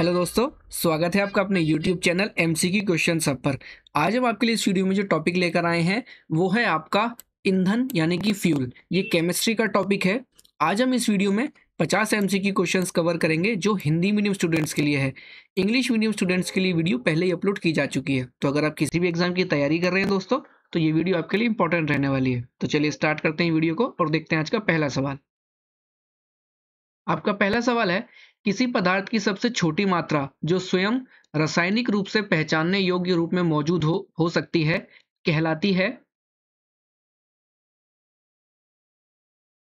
hello दोस्तों स्वागत है आपका अपने यूट्यूब चैनल एम सी की क्वेश्चन सब पर आज हम आपके लिए इस वीडियो में जो टॉपिक लेकर आए हैं वो है आपका ईंधन यानी कि फ्यूल ये केमिस्ट्री का टॉपिक है आज हम इस वीडियो में 50 की क्वेश्चन कवर करेंगे जो हिंदी मीडियम स्टूडेंट्स के लिए है इंग्लिश मीडियम स्टूडेंट्स के लिए वीडियो पहले ही अपलोड की जा चुकी है तो अगर आप किसी भी एग्जाम की तैयारी कर रहे हैं दोस्तों तो ये वीडियो आपके लिए इंपॉर्टेंट रहने वाली है तो चलिए स्टार्ट करते हैं वीडियो को और देखते हैं आज का पहला सवाल आपका पहला सवाल है किसी पदार्थ की सबसे छोटी मात्रा जो स्वयं रासायनिक रूप से पहचानने योग्य रूप में मौजूद हो हो सकती है कहलाती है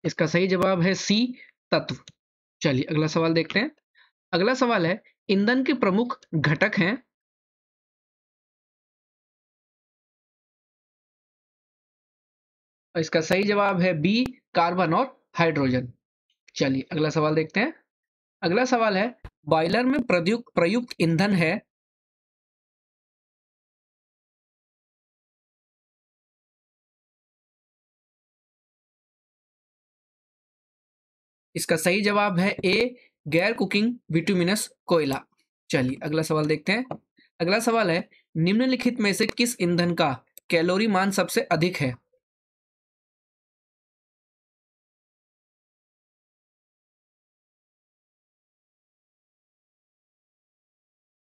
इसका सही जवाब है सी तत्व चलिए अगला सवाल देखते हैं अगला सवाल है ईंधन के प्रमुख घटक हैं इसका सही जवाब है बी कार्बन और हाइड्रोजन चलिए अगला सवाल देखते हैं अगला सवाल है बॉयलर में प्रयुक्त प्रयुक्त ईंधन है इसका सही जवाब है ए गैर कुकिंग विटुमिनस कोयला चलिए अगला सवाल देखते हैं अगला सवाल है निम्नलिखित में से किस ईंधन का कैलोरी मान सबसे अधिक है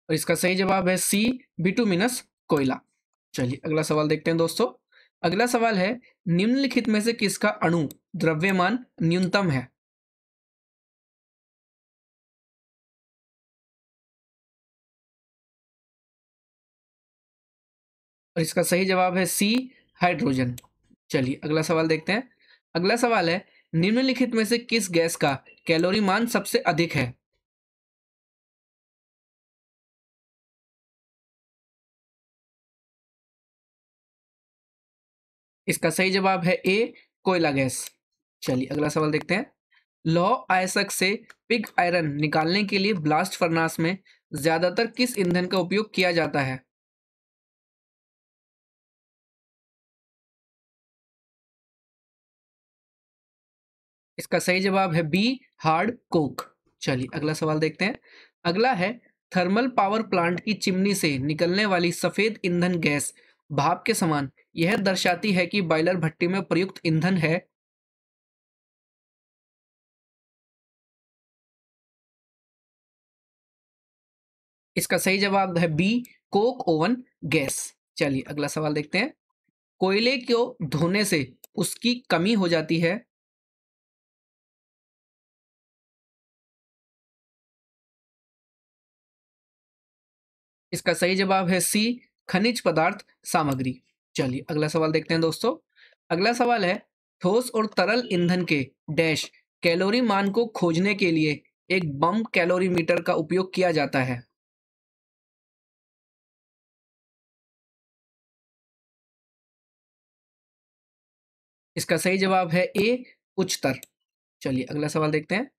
और इसका सही जवाब है सी बिटुमिनस कोयला चलिए अगला सवाल देखते हैं दोस्तों अगला सवाल है निम्नलिखित में से किसका अणु द्रव्यमान न्यूनतम है और इसका सही जवाब है सी हाइड्रोजन चलिए अगला सवाल देखते हैं अगला सवाल है निम्नलिखित में से किस गैस का कैलोरी मान सबसे अधिक है इसका सही जवाब है ए कोयला गैस चलिए अगला सवाल देखते हैं लौ आयसक से पिग आयरन निकालने के लिए ब्लास्ट फरनास में ज्यादातर किस ईंधन का उपयोग किया जाता है इसका सही जवाब है बी हार्ड कोक चलिए अगला सवाल देखते हैं अगला है थर्मल पावर प्लांट की चिमनी से निकलने वाली सफेद ईंधन गैस भाप के समान यह दर्शाती है कि बॉयलर भट्टी में प्रयुक्त ईंधन है इसका सही जवाब है बी कोक ओवन गैस चलिए अगला सवाल देखते हैं कोयले को धोने से उसकी कमी हो जाती है इसका सही जवाब है सी खनिज पदार्थ सामग्री चलिए अगला सवाल देखते हैं दोस्तों अगला सवाल है ठोस और तरल ईंधन के डैश कैलोरी मान को खोजने के लिए एक बम कैलोरी मीटर का उपयोग किया जाता है इसका सही जवाब है ए उच्चतर चलिए अगला सवाल देखते हैं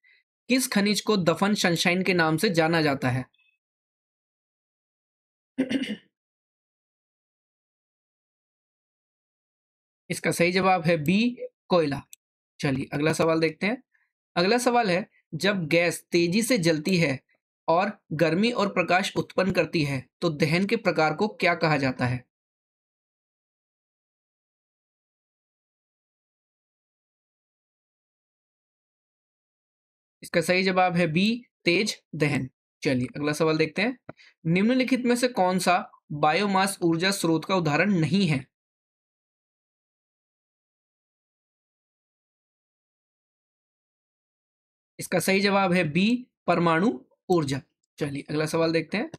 किस खनिज को दफन सनशाइन के नाम से जाना जाता है इसका सही जवाब है बी कोयला चलिए अगला सवाल देखते हैं अगला सवाल है जब गैस तेजी से जलती है और गर्मी और प्रकाश उत्पन्न करती है तो दहन के प्रकार को क्या कहा जाता है इसका सही जवाब है बी तेज दहन चलिए अगला सवाल देखते हैं निम्नलिखित में से कौन सा बायोमास ऊर्जा स्रोत का उदाहरण नहीं है इसका सही जवाब है बी परमाणु ऊर्जा चलिए अगला सवाल देखते हैं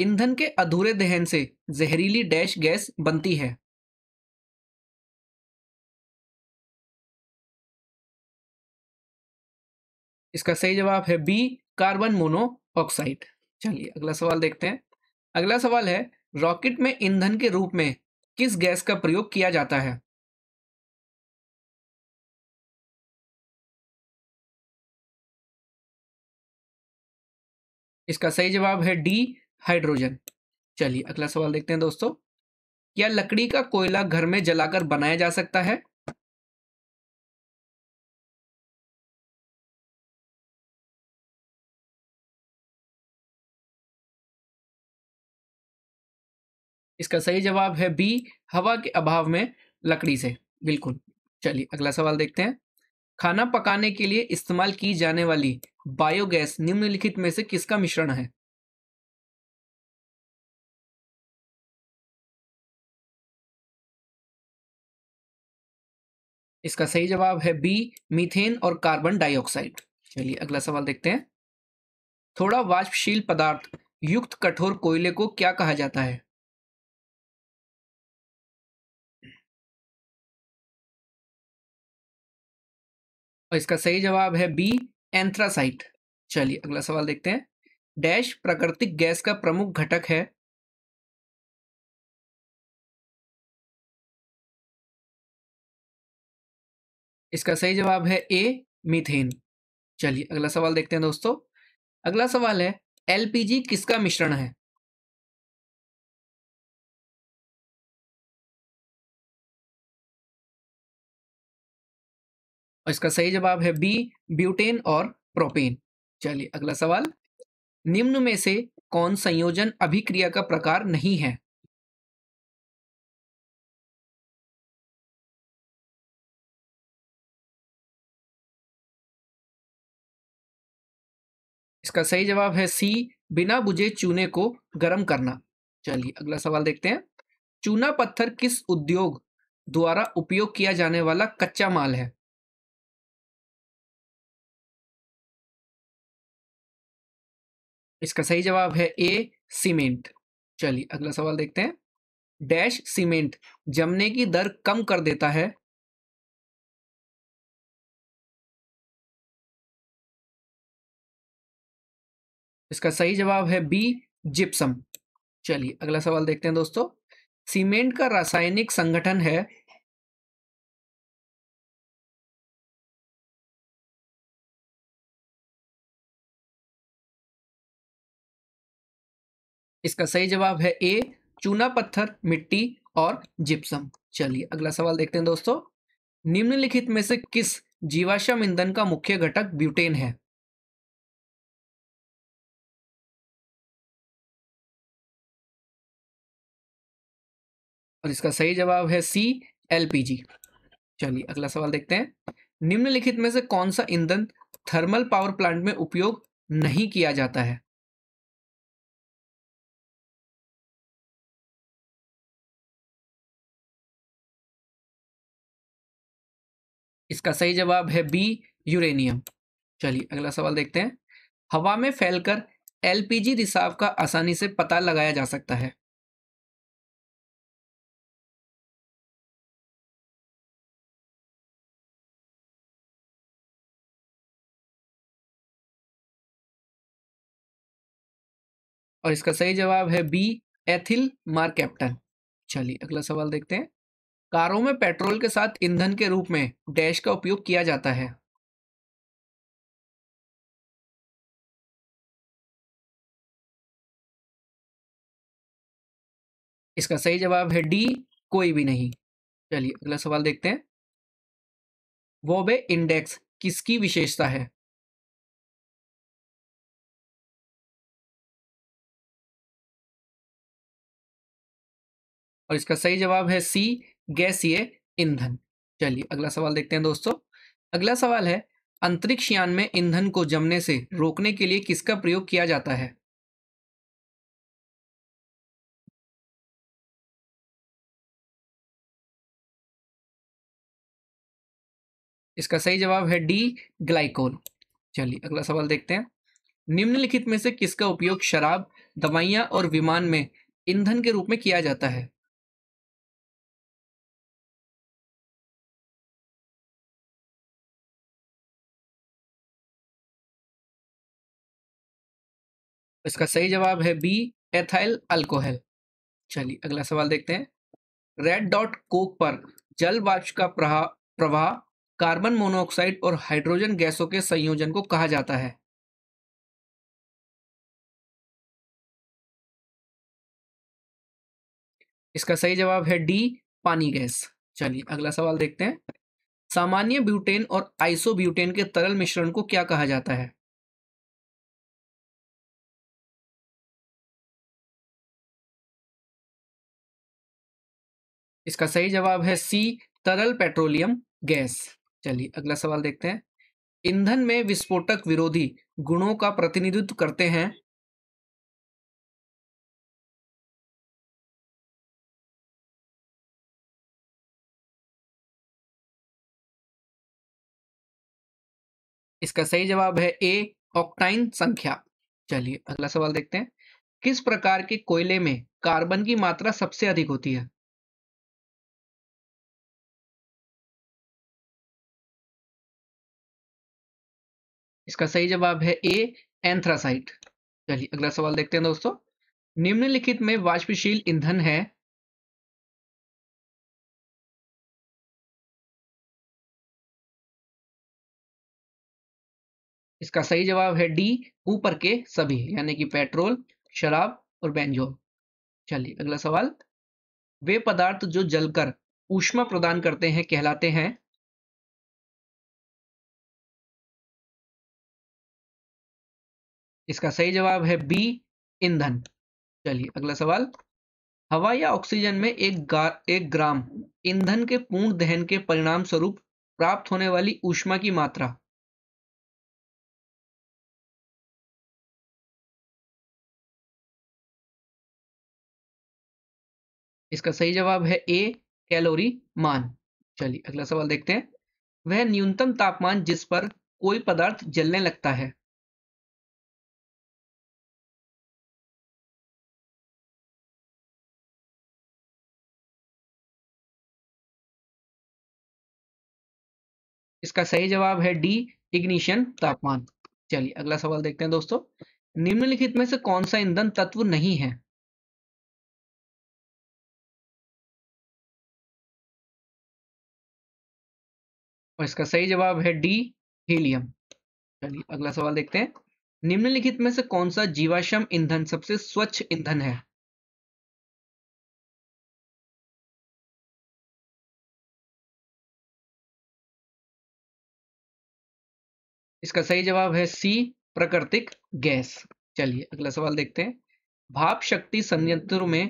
ईंधन के अधूरे दहन से जहरीली डैश गैस बनती है इसका सही जवाब है बी कार्बन मोनोऑक्साइड चलिए अगला सवाल देखते हैं अगला सवाल है रॉकेट में ईंधन के रूप में किस गैस का प्रयोग किया जाता है इसका सही जवाब है डी हाइड्रोजन चलिए अगला सवाल देखते हैं दोस्तों क्या लकड़ी का कोयला घर में जलाकर बनाया जा सकता है इसका सही जवाब है बी हवा के अभाव में लकड़ी से बिल्कुल चलिए अगला सवाल देखते हैं खाना पकाने के लिए इस्तेमाल की जाने वाली बायोगैस निम्नलिखित में से किसका मिश्रण है इसका सही जवाब है बी मीथेन और कार्बन डाइऑक्साइड चलिए अगला सवाल देखते हैं थोड़ा वाष्पशील पदार्थ युक्त कठोर कोयले को क्या कहा जाता है और इसका सही जवाब है बी एंथ्रासाइट चलिए अगला सवाल देखते हैं डैश प्राकृतिक गैस का प्रमुख घटक है इसका सही जवाब है ए मीथेन चलिए अगला सवाल देखते हैं दोस्तों अगला सवाल है एलपीजी किसका मिश्रण है इसका सही जवाब है बी ब्यूटेन और प्रोपेन चलिए अगला सवाल निम्न में से कौन संयोजन अभिक्रिया का प्रकार नहीं है इसका सही जवाब है सी बिना बुझे चूने को गर्म करना चलिए अगला सवाल देखते हैं चूना पत्थर किस उद्योग द्वारा उपयोग किया जाने वाला कच्चा माल है इसका सही जवाब है ए सीमेंट चलिए अगला सवाल देखते हैं डैश सीमेंट जमने की दर कम कर देता है इसका सही जवाब है बी जिप्सम चलिए अगला सवाल देखते हैं दोस्तों सीमेंट का रासायनिक संगठन है इसका सही जवाब है ए चूना पत्थर मिट्टी और जिप्सम चलिए अगला सवाल देखते हैं दोस्तों निम्नलिखित में से किस जीवाश्म ईंधन का मुख्य घटक ब्यूटेन है और इसका सही जवाब है सी एलपीजी चलिए अगला सवाल देखते हैं निम्नलिखित में से कौन सा ईंधन थर्मल पावर प्लांट में उपयोग नहीं किया जाता है इसका सही जवाब है बी यूरेनियम चलिए अगला सवाल देखते हैं हवा में फैलकर एलपीजी रिसाव का आसानी से पता लगाया जा सकता है और इसका सही जवाब है बी एथिल मार्केप्टन चलिए अगला सवाल देखते हैं कारों में पेट्रोल के साथ ईंधन के रूप में डैश का उपयोग किया जाता है इसका सही जवाब है डी कोई भी नहीं चलिए अगला सवाल देखते हैं वोबे इंडेक्स किसकी विशेषता है और इसका सही जवाब है सी गैसीय ईंधन चलिए अगला सवाल देखते हैं दोस्तों अगला सवाल है अंतरिक्ष यान में ईंधन को जमने से रोकने के लिए किसका प्रयोग किया जाता है इसका सही जवाब है डी ग्लाइकोल चलिए अगला सवाल देखते हैं निम्नलिखित में से किसका उपयोग शराब दवाइयां और विमान में ईंधन के रूप में किया जाता है इसका सही जवाब है बी एथाइल अल्कोहल चलिए अगला सवाल देखते हैं रेड डॉट कोक पर जल वाष्प का प्रवाह कार्बन मोनोऑक्साइड और हाइड्रोजन गैसों के संयोजन को कहा जाता है इसका सही जवाब है डी पानी गैस चलिए अगला सवाल देखते हैं सामान्य ब्यूटेन और आइसोब्यूटेन के तरल मिश्रण को क्या कहा जाता है इसका सही जवाब है सी तरल पेट्रोलियम गैस चलिए अगला सवाल देखते हैं ईंधन में विस्फोटक विरोधी गुणों का प्रतिनिधित्व करते हैं इसका सही जवाब है ए ऑक्टाइन संख्या चलिए अगला सवाल देखते हैं किस प्रकार के कोयले में कार्बन की मात्रा सबसे अधिक होती है इसका सही जवाब है ए एंथ्रासाइट चलिए अगला सवाल देखते हैं दोस्तों निम्नलिखित में वाष्पशील ईंधन है इसका सही जवाब है डी ऊपर के सभी यानी कि पेट्रोल शराब और बेंजोल चलिए अगला सवाल वे पदार्थ जो जलकर ऊष्मा प्रदान करते हैं कहलाते हैं इसका सही जवाब है बी ईंधन चलिए अगला सवाल हवा या ऑक्सीजन में एक एक ग्राम ईंधन के पूर्ण दहन के परिणाम स्वरूप प्राप्त होने वाली ऊष्मा की मात्रा इसका सही जवाब है ए कैलोरी मान चलिए अगला सवाल देखते हैं वह न्यूनतम तापमान जिस पर कोई पदार्थ जलने लगता है इसका सही जवाब है डी इग्निशन तापमान चलिए अगला सवाल देखते हैं दोस्तों निम्नलिखित में से कौन सा ईंधन तत्व नहीं है और इसका सही जवाब है डी हीलियम चलिए अगला सवाल देखते हैं निम्नलिखित में से कौन सा जीवाश्म ईंधन सबसे स्वच्छ ईंधन है इसका सही जवाब है सी प्राकृतिक गैस चलिए अगला सवाल देखते हैं भाप शक्ति संयंत्र में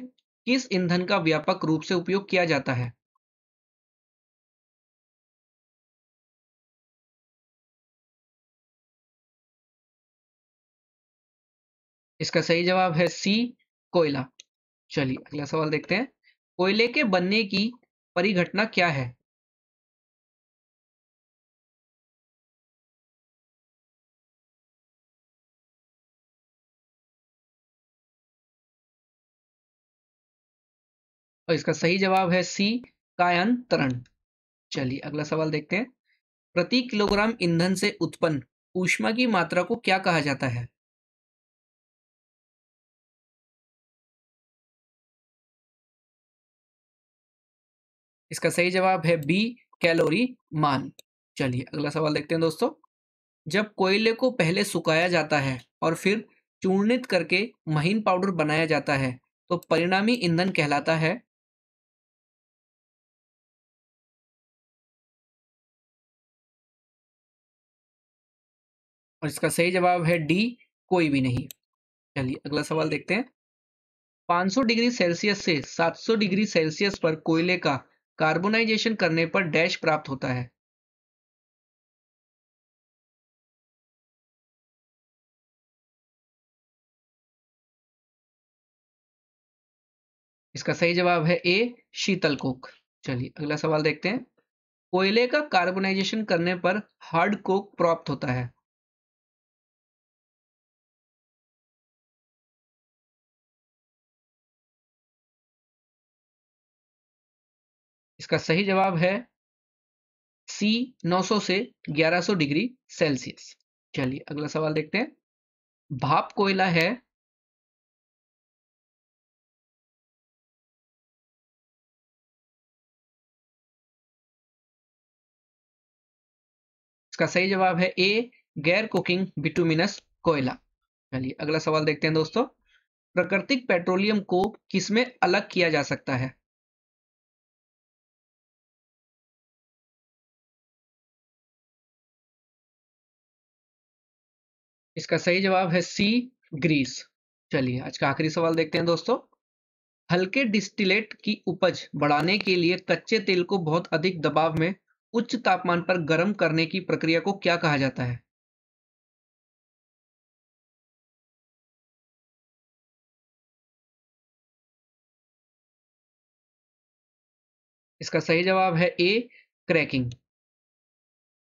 किस ईंधन का व्यापक रूप से उपयोग किया जाता है इसका सही जवाब है सी कोयला चलिए अगला सवाल देखते हैं कोयले के बनने की परिघटना क्या है और इसका सही जवाब है सी कायांतरण चलिए अगला सवाल देखते हैं प्रति किलोग्राम ईंधन से उत्पन्न ऊष्मा की मात्रा को क्या कहा जाता है इसका सही जवाब है बी कैलोरी मान चलिए अगला सवाल देखते हैं दोस्तों जब कोयले को पहले सुखाया जाता है और फिर चूर्णित करके महीन पाउडर बनाया जाता है तो परिणामी ईंधन कहलाता है और इसका सही जवाब है डी कोई भी नहीं चलिए अगला सवाल देखते हैं 500 डिग्री सेल्सियस से 700 डिग्री सेल्सियस पर कोयले का कार्बोनाइजेशन करने पर डैश प्राप्त होता है इसका सही जवाब है ए शीतल कोक चलिए अगला सवाल देखते हैं कोयले का कार्बोनाइजेशन करने पर हार्ड कोक प्राप्त होता है इसका सही जवाब है सी 900 से 1100 डिग्री सेल्सियस चलिए अगला सवाल देखते हैं भाप कोयला है इसका सही जवाब है ए गैर कुकिंग बिटुमिनस कोयला चलिए अगला सवाल देखते हैं दोस्तों प्राकृतिक पेट्रोलियम को किसमें अलग किया जा सकता है इसका सही जवाब है सी ग्रीस चलिए आज का आखिरी सवाल देखते हैं दोस्तों हल्के डिस्टिलेट की उपज बढ़ाने के लिए कच्चे तेल को बहुत अधिक दबाव में उच्च तापमान पर गर्म करने की प्रक्रिया को क्या कहा जाता है इसका सही जवाब है ए क्रैकिंग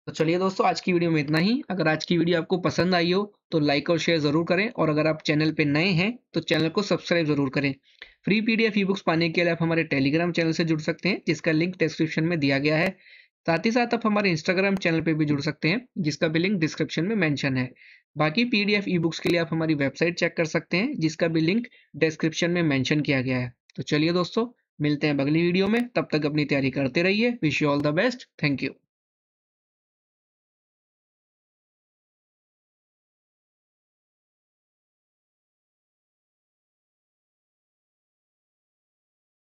तो चलिए दोस्तों आज की वीडियो में इतना ही अगर आज की वीडियो आपको पसंद आई हो तो लाइक और शेयर ज़रूर करें और अगर आप चैनल पर नए हैं तो चैनल को सब्सक्राइब ज़रूर करें free P D F e books पाने के लिए आप हमारे टेलीग्राम चैनल से जुड़ सकते हैं जिसका लिंक डिस्क्रिप्शन में दिया गया है साथ ही साथ आप हमारे इंस्टाग्राम चैनल पर भी जुड़ सकते हैं जिसका भी लिंक डिस्क्रिप्शन में मैंशन है बाकी P D F e books के लिए आप हमारी वेबसाइट चेक कर सकते हैं जिसका भी लिंक डिस्क्रिप्शन में मैंशन किया गया है तो चलिए दोस्तों मिलते हैं अगली वीडियो में तब तक अपनी तैयारी करते रहिए wish you all the best thank you